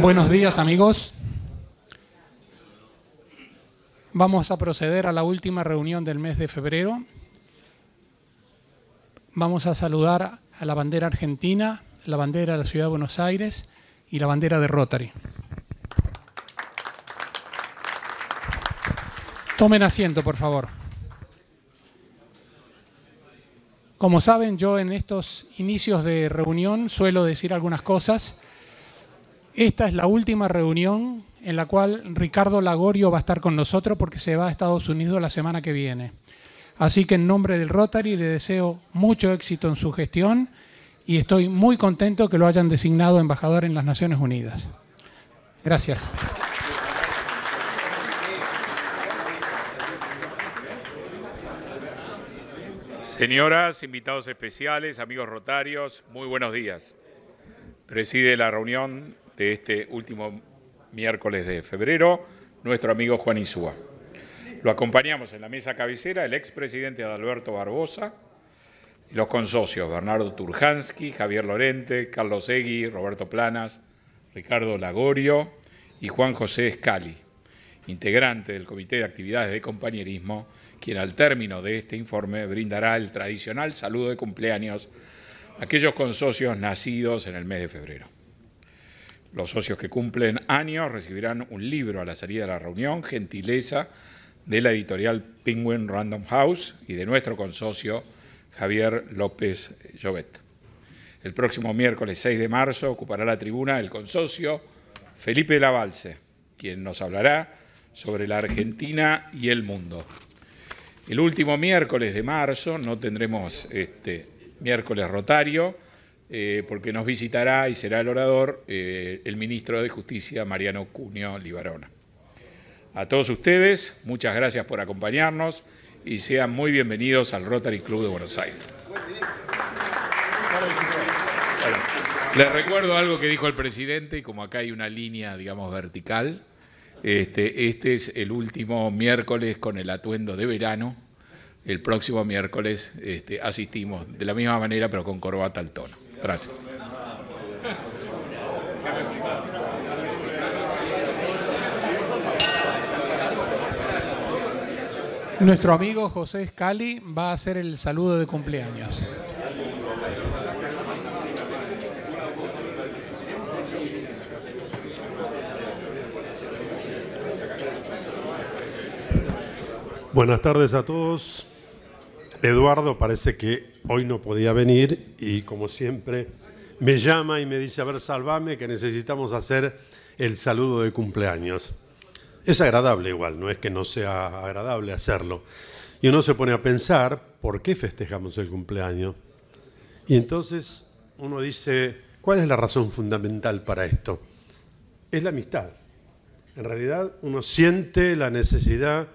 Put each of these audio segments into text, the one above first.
Buenos días amigos. Vamos a proceder a la última reunión del mes de febrero. Vamos a saludar a la bandera argentina, la bandera de la Ciudad de Buenos Aires y la bandera de Rotary. Tomen asiento, por favor. Como saben, yo en estos inicios de reunión suelo decir algunas cosas esta es la última reunión en la cual Ricardo Lagorio va a estar con nosotros porque se va a Estados Unidos la semana que viene. Así que en nombre del Rotary le deseo mucho éxito en su gestión y estoy muy contento que lo hayan designado embajador en las Naciones Unidas. Gracias. Señoras, invitados especiales, amigos rotarios, muy buenos días. Preside la reunión este último miércoles de febrero, nuestro amigo Juan Insúa. Lo acompañamos en la mesa cabecera el expresidente Adalberto Barbosa, los consocios Bernardo Turjansky, Javier Lorente, Carlos Egui, Roberto Planas, Ricardo Lagorio y Juan José Scali, integrante del Comité de Actividades de Compañerismo, quien al término de este informe brindará el tradicional saludo de cumpleaños a aquellos consocios nacidos en el mes de febrero. Los socios que cumplen años recibirán un libro a la salida de la reunión, gentileza de la editorial Penguin Random House y de nuestro consocio Javier López Llobet. El próximo miércoles 6 de marzo ocupará la tribuna el consocio Felipe Lavalse, quien nos hablará sobre la Argentina y el mundo. El último miércoles de marzo no tendremos este miércoles rotario, eh, porque nos visitará y será el orador eh, el ministro de Justicia, Mariano Cunio Libarona. A todos ustedes, muchas gracias por acompañarnos y sean muy bienvenidos al Rotary Club de Buenos Aires. les recuerdo algo que dijo el presidente, y como acá hay una línea, digamos, vertical, este, este es el último miércoles con el atuendo de verano. El próximo miércoles este, asistimos de la misma manera, pero con corbata al tono. Gracias. Nuestro amigo José Scali va a hacer el saludo de cumpleaños. Buenas tardes a todos. Eduardo parece que hoy no podía venir y como siempre me llama y me dice, a ver, salvame, que necesitamos hacer el saludo de cumpleaños. Es agradable igual, no es que no sea agradable hacerlo. Y uno se pone a pensar, ¿por qué festejamos el cumpleaños? Y entonces uno dice, ¿cuál es la razón fundamental para esto? Es la amistad. En realidad uno siente la necesidad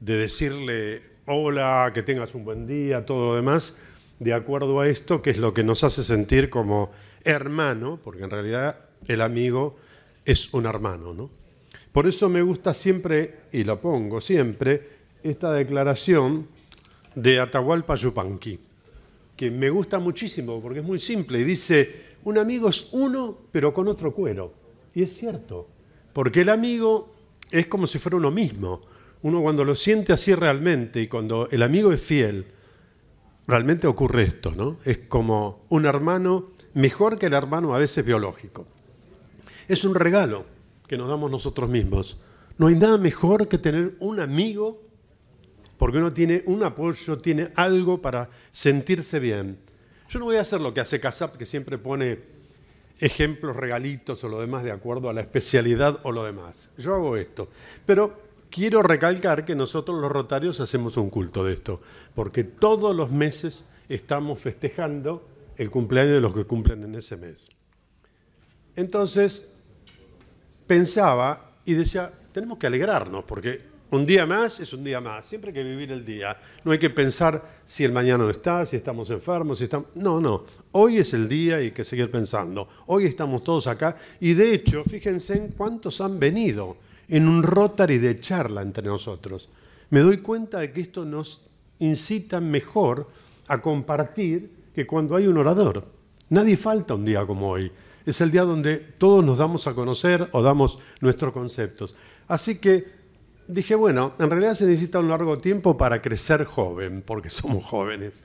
de decirle hola, que tengas un buen día, todo lo demás, de acuerdo a esto, que es lo que nos hace sentir como hermano, porque en realidad el amigo es un hermano, ¿no? Por eso me gusta siempre, y lo pongo siempre, esta declaración de Atahualpa Yupanqui, que me gusta muchísimo porque es muy simple, y dice, un amigo es uno, pero con otro cuero. Y es cierto, porque el amigo es como si fuera uno mismo. Uno cuando lo siente así realmente y cuando el amigo es fiel, realmente ocurre esto, ¿no? Es como un hermano mejor que el hermano a veces biológico. Es un regalo que nos damos nosotros mismos. No hay nada mejor que tener un amigo porque uno tiene un apoyo, tiene algo para sentirse bien. Yo no voy a hacer lo que hace casa que siempre pone ejemplos, regalitos o lo demás de acuerdo a la especialidad o lo demás. Yo hago esto. Pero Quiero recalcar que nosotros los rotarios hacemos un culto de esto, porque todos los meses estamos festejando el cumpleaños de los que cumplen en ese mes. Entonces, pensaba y decía, tenemos que alegrarnos, porque un día más es un día más, siempre hay que vivir el día. No hay que pensar si el mañana no está, si estamos enfermos, si estamos... No, no, hoy es el día y hay que seguir pensando. Hoy estamos todos acá y de hecho, fíjense en cuántos han venido en un Rotary de charla entre nosotros, me doy cuenta de que esto nos incita mejor a compartir que cuando hay un orador. Nadie falta un día como hoy. Es el día donde todos nos damos a conocer o damos nuestros conceptos. Así que dije, bueno, en realidad se necesita un largo tiempo para crecer joven, porque somos jóvenes.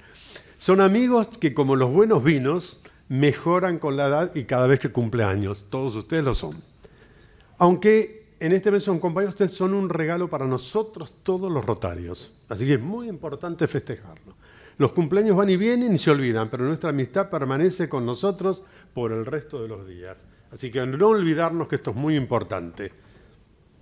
Son amigos que como los buenos vinos mejoran con la edad y cada vez que cumple años. Todos ustedes lo son. Aunque en este mes son compañeros, son un regalo para nosotros todos los rotarios. Así que es muy importante festejarlo. Los cumpleaños van y vienen y se olvidan, pero nuestra amistad permanece con nosotros por el resto de los días. Así que no olvidarnos que esto es muy importante.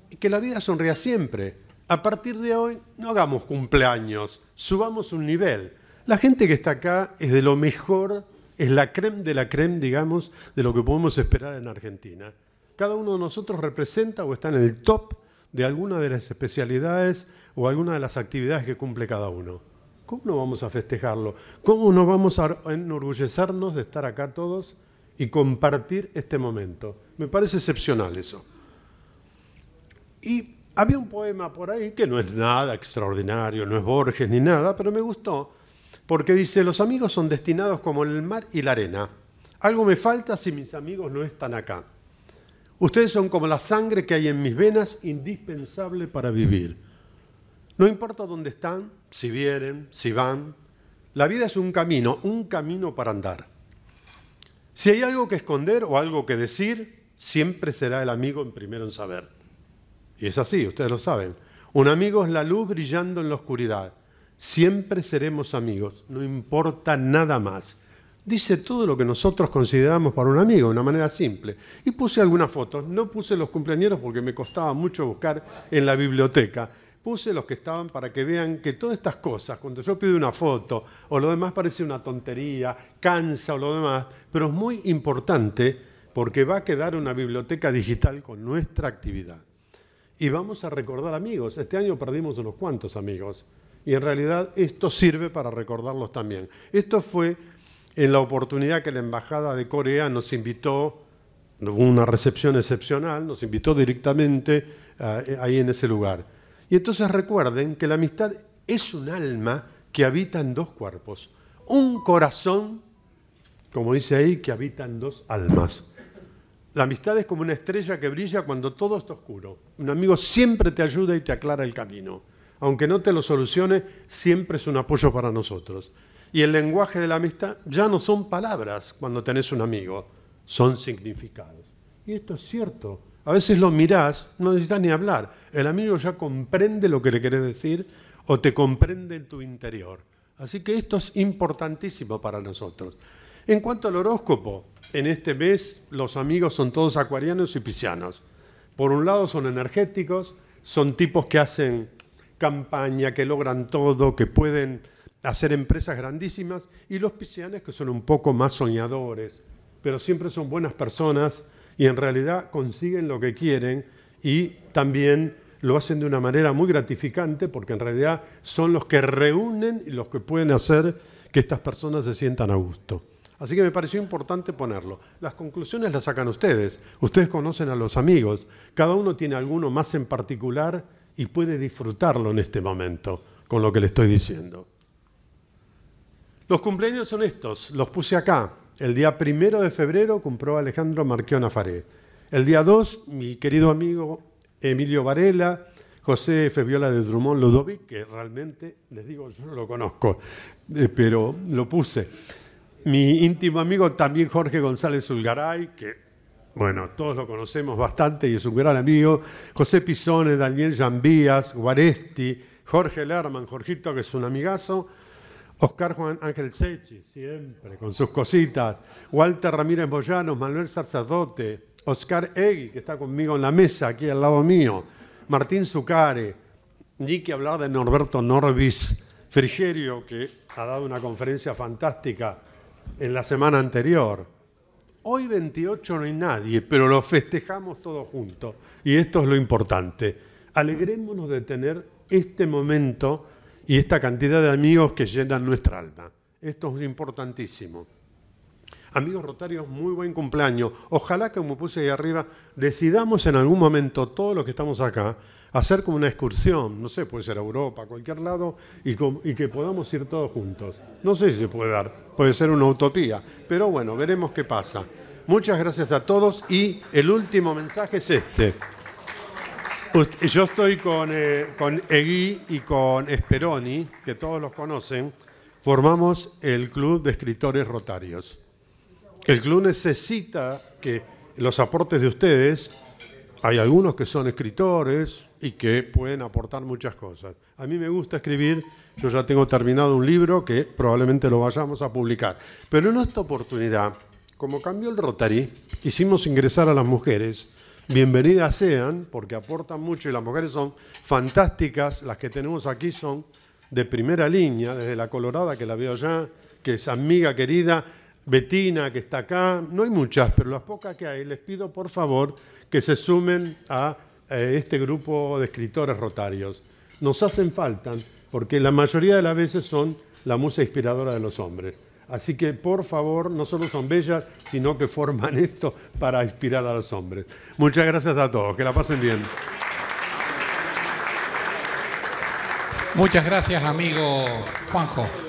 Y que la vida sonría siempre. A partir de hoy no hagamos cumpleaños, subamos un nivel. La gente que está acá es de lo mejor, es la creme de la creme, digamos, de lo que podemos esperar en Argentina. Cada uno de nosotros representa o está en el top de alguna de las especialidades o alguna de las actividades que cumple cada uno. ¿Cómo no vamos a festejarlo? ¿Cómo no vamos a enorgullecernos de estar acá todos y compartir este momento? Me parece excepcional eso. Y había un poema por ahí que no es nada extraordinario, no es Borges ni nada, pero me gustó porque dice, los amigos son destinados como el mar y la arena. Algo me falta si mis amigos no están acá. Ustedes son como la sangre que hay en mis venas, indispensable para vivir. No importa dónde están, si vienen, si van, la vida es un camino, un camino para andar. Si hay algo que esconder o algo que decir, siempre será el amigo en primero en saber. Y es así, ustedes lo saben. Un amigo es la luz brillando en la oscuridad. Siempre seremos amigos, no importa nada más dice todo lo que nosotros consideramos para un amigo, de una manera simple. Y puse algunas fotos, no puse los cumpleaños porque me costaba mucho buscar en la biblioteca. Puse los que estaban para que vean que todas estas cosas, cuando yo pido una foto o lo demás parece una tontería, cansa o lo demás, pero es muy importante porque va a quedar una biblioteca digital con nuestra actividad. Y vamos a recordar amigos. Este año perdimos unos cuantos amigos. Y en realidad esto sirve para recordarlos también. Esto fue en la oportunidad que la Embajada de Corea nos invitó, hubo una recepción excepcional, nos invitó directamente eh, ahí en ese lugar. Y entonces recuerden que la amistad es un alma que habita en dos cuerpos, un corazón, como dice ahí, que habita en dos almas. La amistad es como una estrella que brilla cuando todo está oscuro. Un amigo siempre te ayuda y te aclara el camino. Aunque no te lo solucione, siempre es un apoyo para nosotros y el lenguaje de la amistad ya no son palabras cuando tenés un amigo, son significados. Y esto es cierto. A veces lo mirás, no necesitas ni hablar. El amigo ya comprende lo que le querés decir o te comprende en tu interior. Así que esto es importantísimo para nosotros. En cuanto al horóscopo, en este mes los amigos son todos acuarianos y piscianos. Por un lado son energéticos, son tipos que hacen campaña, que logran todo, que pueden hacer empresas grandísimas y los piscianes que son un poco más soñadores, pero siempre son buenas personas y en realidad consiguen lo que quieren y también lo hacen de una manera muy gratificante porque en realidad son los que reúnen y los que pueden hacer que estas personas se sientan a gusto. Así que me pareció importante ponerlo. Las conclusiones las sacan ustedes. Ustedes conocen a los amigos. Cada uno tiene alguno más en particular y puede disfrutarlo en este momento con lo que le estoy diciendo. Los cumpleaños son estos, los puse acá. El día primero de febrero compró Alejandro Marqueón Afaré. El día 2, mi querido amigo Emilio Varela, José Febiola de Drummond Ludovic, que realmente, les digo, yo no lo conozco, eh, pero lo puse. Mi íntimo amigo también Jorge González Ulgaray, que, bueno, todos lo conocemos bastante y es un gran amigo. José Pisone, Daniel Jambías, Guaresti, Jorge Lerman, Jorgito, que es un amigazo. Oscar Juan Ángel Sechi, siempre, con sus cositas. Walter Ramírez Boyanos, Manuel Sacerdote, Oscar Egui, que está conmigo en la mesa, aquí al lado mío. Martín Zucare, ni que hablar de Norberto Norbis Frigerio, que ha dado una conferencia fantástica en la semana anterior. Hoy 28 no hay nadie, pero lo festejamos todos juntos. Y esto es lo importante. Alegrémonos de tener este momento y esta cantidad de amigos que llenan nuestra alma. Esto es importantísimo. Amigos Rotarios, muy buen cumpleaños. Ojalá, como puse ahí arriba, decidamos en algún momento, todos los que estamos acá, hacer como una excursión, no sé, puede ser a Europa, a cualquier lado, y, y que podamos ir todos juntos. No sé si se puede dar, puede ser una utopía, pero bueno, veremos qué pasa. Muchas gracias a todos y el último mensaje es este. Yo estoy con, eh, Egui y con Speroni, que todos los conocen. Formamos el Club de Escritores Rotarios. El club necesita que los aportes de ustedes, hay algunos que son escritores y que pueden aportar muchas cosas. A mí me gusta escribir, yo ya tengo terminado un libro que probablemente lo vayamos a publicar. Pero en esta oportunidad, como cambió el Rotary, hicimos ingresar a las mujeres bienvenidas sean, porque aportan mucho y las mujeres son fantásticas, las que tenemos aquí son de primera línea, desde la Colorada que la veo ya, que es amiga querida, Betina que está acá, no hay muchas, pero las pocas que hay, les pido por favor que se sumen a eh, este grupo de escritores rotarios. Nos hacen falta, porque la mayoría de las veces son la musa inspiradora de los hombres. Así que por favor, no solo son bellas, sino que forman esto para inspirar a los hombres. Muchas gracias a todos, que la pasen bien. Muchas gracias, amigo Juanjo.